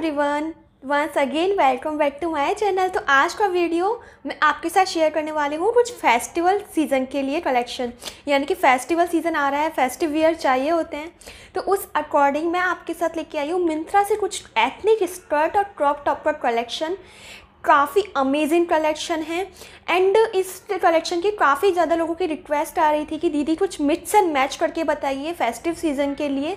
everyone once again welcome back to my channel तो आज का वीडियो मैं आपके साथ शेयर करने वाली हूँ कुछ फेस्टिवल सीज़न के लिए कलेक्शन यानी कि फेस्टिवल सीज़न आ रहा है फेस्टिव ईयर चाहिए होते हैं तो उस अकॉर्डिंग मैं आपके साथ लेके आई हूँ मिंत्रा से कुछ एथनिक स्कर्ट और क्रॉप टॉप का कलेक्शन काफ़ी अमेजिंग कलेक्शन है एंड इस कलेक्शन की काफ़ी ज़्यादा लोगों की रिक्वेस्ट आ रही थी कि दीदी कुछ मिट्स एंड मैच करके बताइए फेस्टिव सीज़न के लिए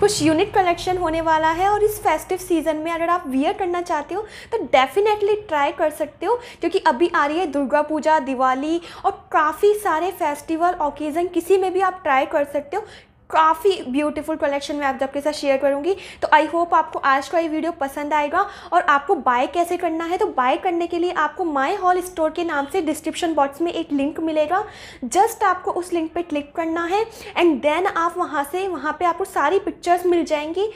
कुछ यूनिक कलेक्शन होने वाला है और इस फेस्टिव सीज़न में अगर आप वियर करना चाहते हो तो डेफिनेटली ट्राई कर सकते हो क्योंकि अभी आ रही है दुर्गा पूजा दिवाली और काफ़ी सारे फेस्टिवल ओकेज़न किसी में भी आप ट्राई कर सकते हो काफ़ी ब्यूटीफुल कलेक्शन मैं आप सबके साथ शेयर करूँगी तो आई होप आपको आज का ये वीडियो पसंद आएगा और आपको बाय कैसे करना है तो बाय करने के लिए आपको माई हॉल स्टोर के नाम से डिस्क्रिप्शन बॉक्स में एक लिंक मिलेगा जस्ट आपको उस लिंक पर क्लिक करना है एंड देन आप वहाँ से वहाँ पर आपको सारी पिक्चर्स मिल जाएंगी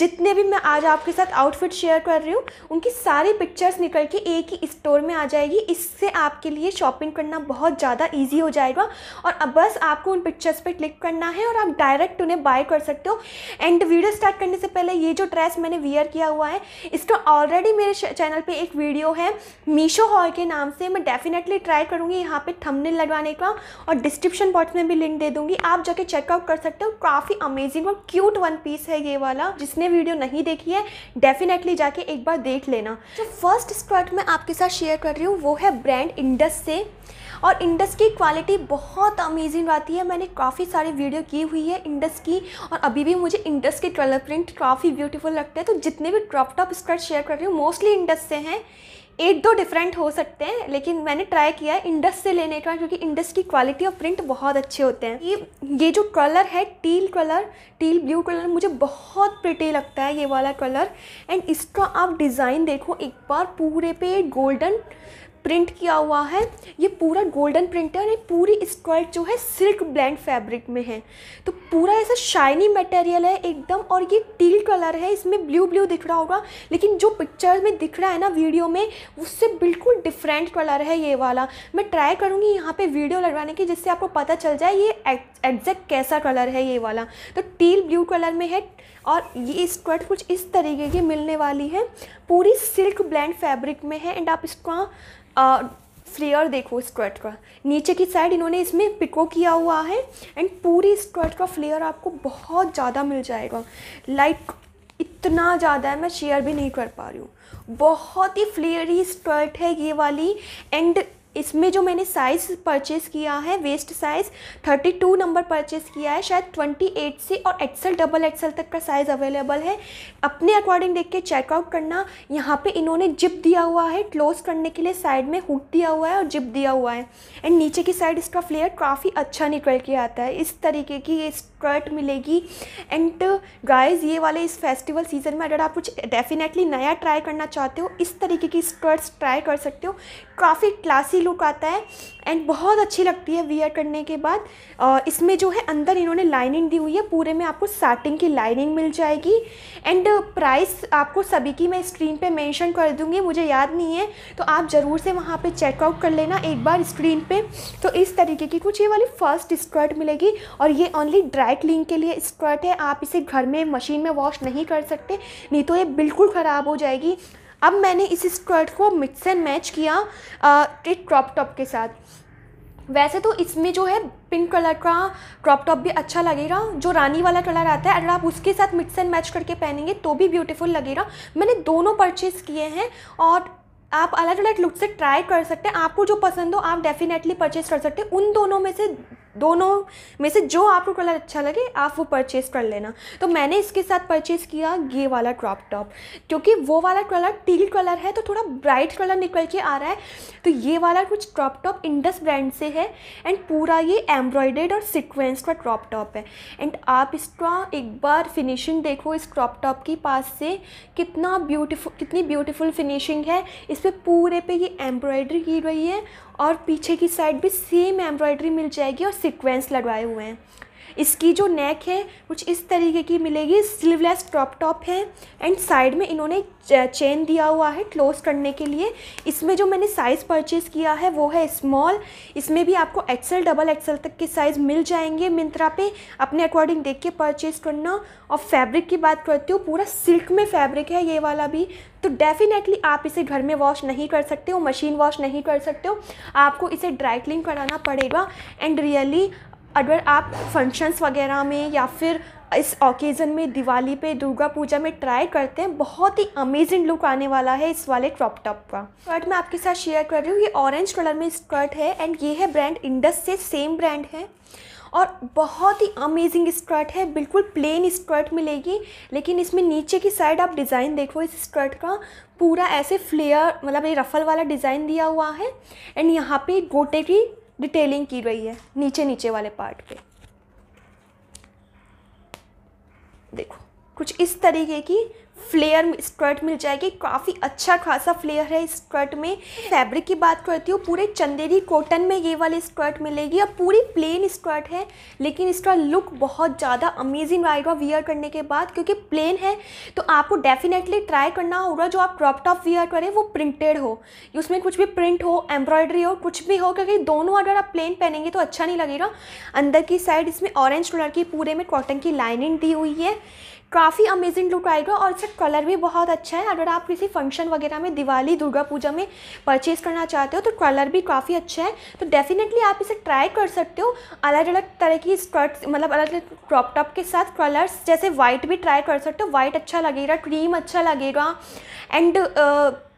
जितने भी मैं आज आपके साथ आउटफिट शेयर कर रही हूँ उनकी सारी पिक्चर्स निकल के एक ही स्टोर में आ जाएगी इससे आपके लिए शॉपिंग करना बहुत ज़्यादा ईजी हो जाएगा और अब बस आपको उन पिक्चर्स पर क्लिक करना है और आप डायरेक्ट डायरेक्ट उन्हें बाय कर सकते हो एंड वीडियो स्टार्ट करने से पहले ये जो ड्रेस मैंने वियर किया हुआ है इसका ऑलरेडी मेरे चैनल पे एक वीडियो है मीशो हॉल के नाम से मैं डेफिनेटली ट्राई करूँगी यहाँ पे थंबनेल लगवाने का और डिस्क्रिप्शन बॉक्स में भी लिंक दे दूँगी आप जाके चेकआउट कर सकते हो काफ़ी अमेजिंग और क्यूट वन पीस है ये वाला जिसने वीडियो नहीं देखी है डेफिनेटली जाके एक बार देख लेना जो फर्स्ट स्कर्ट मैं आपके साथ शेयर कर रही हूँ वो है ब्रांड इंडस से और इंडस की क्वालिटी बहुत अमेजिंग आती है मैंने काफ़ी सारी वीडियो की हुई है इंडस की और अभी भी मुझे इंडस के ट्वेल्व प्रिंट काफ़ी ब्यूटीफुल लगते हैं तो जितने भी ड्रॉप टॉप स्कर्ट शेयर कर रही हूँ मोस्टली इंडस से हैं एक दो डिफरेंट हो सकते हैं लेकिन मैंने ट्राई किया है इंडस से लेने का क्योंकि इंडस की क्वालिटी ऑफ प्रिंट बहुत अच्छे होते हैं ये ये जो कलर है teal colour teal blue colour मुझे बहुत प्रिटी लगता है ये वाला कलर एंड इसका आप डिज़ाइन देखो एक बार पूरे पे गोल्डन प्रिंट किया हुआ है ये पूरा गोल्डन प्रिंट है और पूरी स्कर्ट जो है सिल्क ब्लैंड फैब्रिक में है तो पूरा ऐसा शाइनी मटेरियल है एकदम और ये टील कलर है इसमें ब्लू ब्लू दिख रहा होगा लेकिन जो पिक्चर में दिख रहा है ना वीडियो में उससे बिल्कुल डिफरेंट कलर है ये वाला मैं ट्राई करूँगी यहाँ पर वीडियो लगवाने की जिससे आपको पता चल जाए ये एग्जैक्ट कैसा कलर है ये वाला तो टील ब्लू कलर में है और ये स्कर्ट कुछ इस तरीके की मिलने वाली है पूरी सिल्क ब्लैंड फैब्रिक में है एंड आप इसका फ्लेयर देखो स्कर्ट का नीचे की साइड इन्होंने इसमें पिको किया हुआ है एंड पूरी स्कर्ट का फ्लेयर आपको बहुत ज़्यादा मिल जाएगा लाइक like, इतना ज़्यादा है मैं शेयर भी नहीं कर पा रही हूँ बहुत ही फ्लेयरी स्कर्ट है ये वाली एंड इसमें जो मैंने साइज़ परचेस किया है वेस्ट साइज़ 32 नंबर परचेज़ किया है शायद 28 से और एक्सल डबल एक्सल तक का साइज़ अवेलेबल है अपने अकॉर्डिंग देख के चेकआउट करना यहाँ पे इन्होंने जिप दिया हुआ है क्लोज करने के लिए साइड में हुक दिया हुआ है और जिप दिया हुआ है एंड नीचे की साइड इसका फ्लेयर काफ़ी अच्छा निकल के आता है इस तरीके की ये स्कर्ट मिलेगी एंड गाइज ये वाले इस फेस्टिवल सीज़न में अगर आप कुछ डेफिनेटली नया ट्राई करना चाहते हो इस तरीके की स्कर्ट्स ट्राई कर सकते हो काफ़ी क्लासी लुक आता है एंड बहुत अच्छी लगती है वियर करने के बाद इसमें जो है अंदर इन्होंने लाइनिंग दी हुई है पूरे में आपको साटिंग की लाइनिंग मिल जाएगी एंड प्राइस आपको सभी की मैं स्क्रीन पे मेंशन कर दूंगी मुझे याद नहीं है तो आप ज़रूर से वहाँ पे चेकआउट कर लेना एक बार स्क्रीन पे तो इस तरीके की कुछ ये वाली फर्स्ट स्कर्ट मिलेगी और ये ओनली ड्राई क्लीन के लिए स्कर्ट है आप इसे घर में मशीन में वॉश नहीं कर सकते नहीं तो ये बिल्कुल ख़राब हो जाएगी अब मैंने इस स्कर्ट को मिक्स एंड मैच किया एक क्रॉप टॉप के साथ वैसे तो इसमें जो है पिंक कलर का क्रॉप टॉप भी अच्छा लगेगा जो रानी वाला कलर आता है अगर आप उसके साथ मिक्स एंड मैच करके पहनेंगे तो भी ब्यूटीफुल लगेगा मैंने दोनों परचेज़ किए हैं और आप अलग अलग लुक से ट्राई कर सकते हैं आपको जो पसंद हो आप डेफिनेटली परचेज़ कर सकते हैं उन दोनों में से दोनों में से जो आपको कलर अच्छा लगे आप वो परचेज़ कर लेना तो मैंने इसके साथ परचेज़ किया ये वाला क्रॉप टॉप क्योंकि वो वाला कलर टील कलर है तो थोड़ा ब्राइट कलर निकल के आ रहा है तो ये वाला कुछ क्रॉप टॉप इंडस ब्रांड से है एंड पूरा ये एम्ब्रॉयडेड और सिक्वेंस का क्रॉप टॉप है एंड आप इसका एक बार फिनिशिंग देखो इस क्रॉप टॉप के पास से कितना ब्यूटीफुल कितनी ब्यूटीफुल फिनिशिंग है इस पर पूरे पे ये एम्ब्रॉयडरी की गई है और पीछे की साइड भी सेम एम्ब्रॉयडरी मिल जाएगी और सिक्वेंस लगवाए हुए हैं इसकी जो नेक है कुछ इस तरीके की मिलेगी स्लीवलेस क्रॉप टॉप है एंड साइड में इन्होंने चेन दिया हुआ है क्लोज करने के लिए इसमें जो मैंने साइज़ परचेज़ किया है वो है स्मॉल इसमें भी आपको एक्सेल डबल एक्सेल तक के साइज़ मिल जाएंगे मिंत्रा पे अपने अकॉर्डिंग देख के परचेज़ करना और फैब्रिक की बात करती हूँ पूरा सिल्क में फैब्रिक है ये वाला भी तो डेफिनेटली आप इसे घर में वॉश नहीं कर सकते हो मशीन वॉश नहीं कर सकते हो आपको इसे ड्राई क्लीन कराना पड़ेगा एंड रियली अगर आप फंक्शंस वगैरह में या फिर इस ओकेज़न में दिवाली पे दुर्गा पूजा में ट्राई करते हैं बहुत ही अमेजिंग लुक आने वाला है इस वाले क्रॉप टॉप का स्कर्ट मैं आपके साथ शेयर कर रही हूँ ये ऑरेंज कलर में स्कर्ट है एंड ये है ब्रांड इंडस से सेम ब्रांड है और बहुत ही अमेजिंग स्कर्ट है बिल्कुल प्लेन स्कर्ट मिलेगी लेकिन इसमें नीचे की साइड आप डिज़ाइन देखो इस स्कर्ट का पूरा ऐसे फ्लेयर मतलब ये रफल वाला डिज़ाइन दिया हुआ है एंड यहाँ पे गोटे की डिटेलिंग की गई है नीचे नीचे वाले पार्ट पे देखो कुछ इस तरीके की फ्लेयर स्कर्ट मिल जाएगी काफ़ी अच्छा खासा फ्लेयर है स्कर्ट में फैब्रिक की बात करती हूँ पूरे चंदेरी कॉटन में ये वाली स्कर्ट मिलेगी और पूरी प्लेन स्कर्ट है लेकिन इसका लुक बहुत ज़्यादा अमेजिंग आएगा वियर करने के बाद क्योंकि प्लेन है तो आपको डेफिनेटली ट्राई करना होगा जो आप क्रॉप टॉप वियर करें वो प्रिंटेड हो उसमें कुछ भी प्रिंट हो एम्ब्रॉयडरी हो कुछ भी हो क्योंकि दोनों अगर आप प्लेन पहनेंगे तो अच्छा नहीं लगेगा अंदर की साइड इसमें ऑरेंज कलर की पूरे में कॉटन की लाइनिंग दी हुई है काफ़ी अमेजिंग लुक आएगा और इसका कलर भी बहुत अच्छा है अगर आप किसी फंक्शन वगैरह में दिवाली दुर्गा पूजा में परचेज़ करना चाहते हो तो कलर भी काफ़ी अच्छा है तो डेफिनेटली आप इसे ट्राई कर सकते हो अलग अलग तरह की स्कर्ट्स मतलब अलग अलग क्रॉप टॉप के साथ कलर्स जैसे वाइट भी ट्राई कर सकते हो वाइट अच्छा लगेगा क्रीम अच्छा लगेगा एंड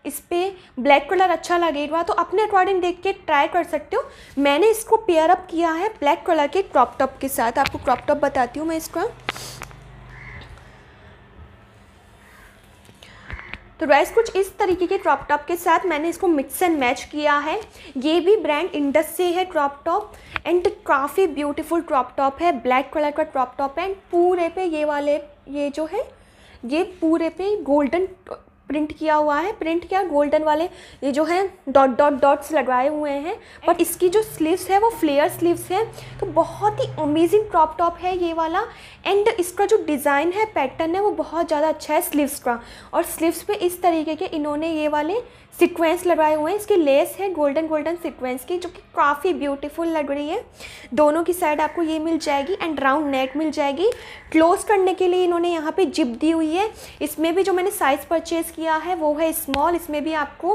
इस पर ब्लैक कलर अच्छा लगेगा तो अपने अकॉर्डिंग देख के ट्राई कर सकते हो मैंने इसको पेयर अप किया है ब्लैक कलर के क्रॉप टॉप के साथ आपको क्रॉप टॉप बताती हूँ मैं इसका तो राइस कुछ इस तरीके के क्रॉप टॉप के साथ मैंने इसको मिक्स एंड मैच किया है ये भी ब्रांड इंडस से है क्रॉप टॉप एंड काफ़ी ब्यूटीफुल क्रॉप टॉप है ब्लैक कलर का क्रॉप टॉप है एंड पूरे पे ये वाले ये जो है ये पूरे पे गोल्डन प्रिंट किया हुआ है प्रिंट क्या गोल्डन वाले ये जो है डॉट डॉट डॉट्स लगाए हुए हैं बट इसकी जो स्लीव्स है वो फ्लेयर स्लीव्स हैं तो बहुत ही अमेजिंग क्रॉप टॉप है ये वाला एंड इसका जो डिज़ाइन है पैटर्न है वो बहुत ज़्यादा अच्छा है स्लीव्स का और स्लीव्स पे इस तरीके के इन्होंने ये वाले सीक्वेंस लगाए हुए हैं इसके लेस है गोल्डन गोल्डन सीक्वेंस की जो कि काफ़ी ब्यूटीफुल लग रही है दोनों की साइड आपको ये मिल जाएगी एंड राउंड नेक मिल जाएगी क्लोज करने के लिए इन्होंने यहाँ पे जिप दी हुई है इसमें भी जो मैंने साइज़ परचेज़ किया है वो है स्मॉल इसमें भी आपको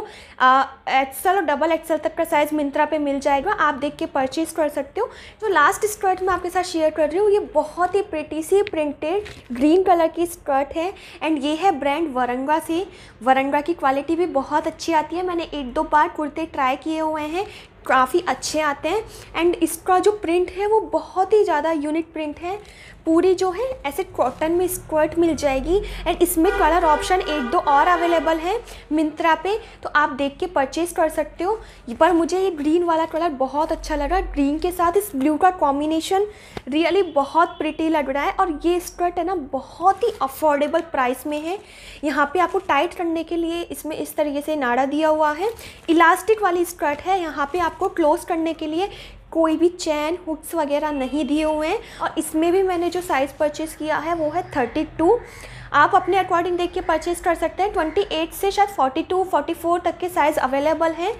एक्सल और डबल एक्सल तक का साइज़ मिंत्रा पे मिल जाएगा आप देख के परचेज़ कर सकते हो जो लास्ट स्कर्ट मैं आपके साथ शेयर कर रही हूँ ये बहुत ही प्रिटी सी प्रिंटेड ग्रीन कलर की स्कर्ट है एंड ये है ब्रांड वरंगा से वरंगा की क्वालिटी भी बहुत अच्छी अच्छी आती है मैंने एक दो बार कुर्ते ट्राई किए हुए हैं काफ़ी अच्छे आते हैं एंड इसका जो प्रिंट है वो बहुत ही ज़्यादा यूनिक प्रिंट है पूरी जो है ऐसे कॉटन में स्कर्ट मिल जाएगी एंड इसमें कलर ऑप्शन एक दो और अवेलेबल है मिंत्रा पे तो आप देख के परचेज कर सकते हो पर मुझे ये ग्रीन वाला कलर बहुत अच्छा लग रहा है ग्रीन के साथ इस ब्लू का कॉम्बिनेशन रियली बहुत प्रिटी लग रहा है और ये स्कर्ट है ना बहुत ही अफोर्डेबल प्राइस में है यहाँ पर आपको टाइट करने के लिए इसमें इस तरीके से नाड़ा दिया हुआ है इलास्टिक वाली स्कर्ट है यहाँ पर आपको क्लोज करने के लिए कोई भी चैन हुक्स वगैरह नहीं दिए हुए हैं और इसमें भी मैंने जो साइज़ परचेज़ किया है वो है थर्टी टू आप अपने अकॉर्डिंग देख के परचेज कर सकते हैं ट्वेंटी एट से शायद फोर्टी टू फोर्टी फोर तक के साइज़ अवेलेबल हैं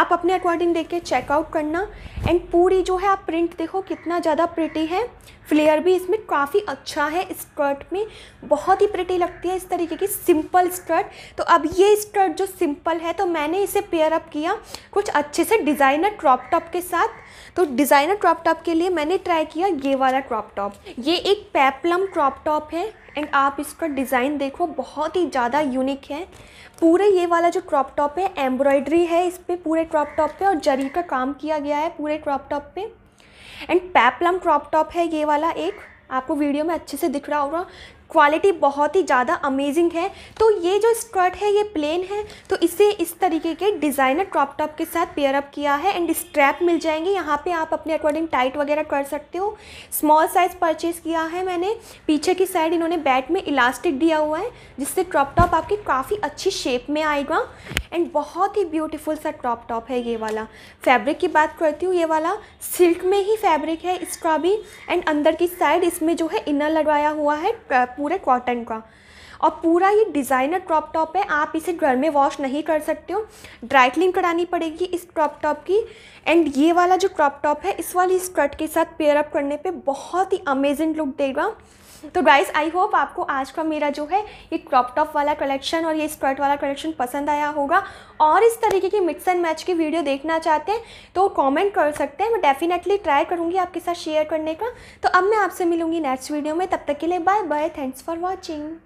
आप अपने अकॉर्डिंग देख के चेकआउट करना एंड पूरी जो है आप प्रिंट देखो कितना ज़्यादा प्रिटी है फ्लेयर भी इसमें काफ़ी अच्छा है स्कर्ट में बहुत ही प्रिटी लगती है इस तरीके की सिंपल स्कर्ट तो अब ये स्कर्ट जो सिंपल है तो मैंने इसे पेयर अप किया कुछ अच्छे से डिज़ाइनर क्रॉप टॉप के साथ तो डिज़ाइनर क्रॉप टॉप के लिए मैंने ट्राई किया ये वाला क्रॉप टॉप ये एक पैपलम क्रॉप टॉप है एंड आप इसका डिज़ाइन देखो बहुत ही ज़्यादा यूनिक है पूरे ये वाला जो क्रॉप टॉप है एम्ब्रॉयडरी है इस पर पूरे क्रॉप टॉप पे और जरी का काम किया गया है पूरे क्रॉप टॉप पे एंड पैपलम क्रॉप टॉप है ये वाला एक आपको वीडियो में अच्छे से दिख रहा होगा क्वालिटी बहुत ही ज़्यादा अमेजिंग है तो ये जो स्कर्ट है ये प्लेन है तो इसे इस तरीके के डिज़ाइनर क्रॉप टॉप के साथ पेयरअप किया है एंड स्ट्रैप मिल जाएंगे यहाँ पे आप अपने अकॉर्डिंग टाइट वगैरह कर सकते हो स्मॉल साइज़ परचेज़ किया है मैंने पीछे की साइड इन्होंने बैट में इलास्टिक दिया हुआ है जिससे क्रॉप टॉप आपकी काफ़ी अच्छी शेप में आएगा एंड बहुत ही ब्यूटिफुल सा क्रॉप टॉप है ये वाला फैब्रिक की बात करती हूँ ये वाला सिल्क में ही फैब्रिक है इसका भी एंड अंदर की साइड इसमें जो है इनर लगवाया हुआ है पूरे कॉटन का और पूरा ये डिज़ाइनर क्रॉप टॉप है आप इसे घर में वॉश नहीं कर सकते हो ड्राई क्लीन करानी पड़ेगी इस क्रॉप टॉप की एंड ये वाला जो क्रॉप टॉप है इस वाली स्कर्ट के साथ पेयर अप करने पे बहुत ही अमेजिंग लुक देगा तो गाइस आई होप आपको आज का मेरा जो है ये क्रॉप टॉप वाला कलेक्शन और ये स्कर्ट वाला कलेक्शन पसंद आया होगा और इस तरीके की मिक्स एंड मैच की वीडियो देखना चाहते हैं तो कमेंट कर सकते हैं मैं डेफिनेटली ट्राई करूँगी आपके साथ शेयर करने का तो अब मैं आपसे मिलूंगी नेक्स्ट वीडियो में तब तक के लिए bye bye thanks for watching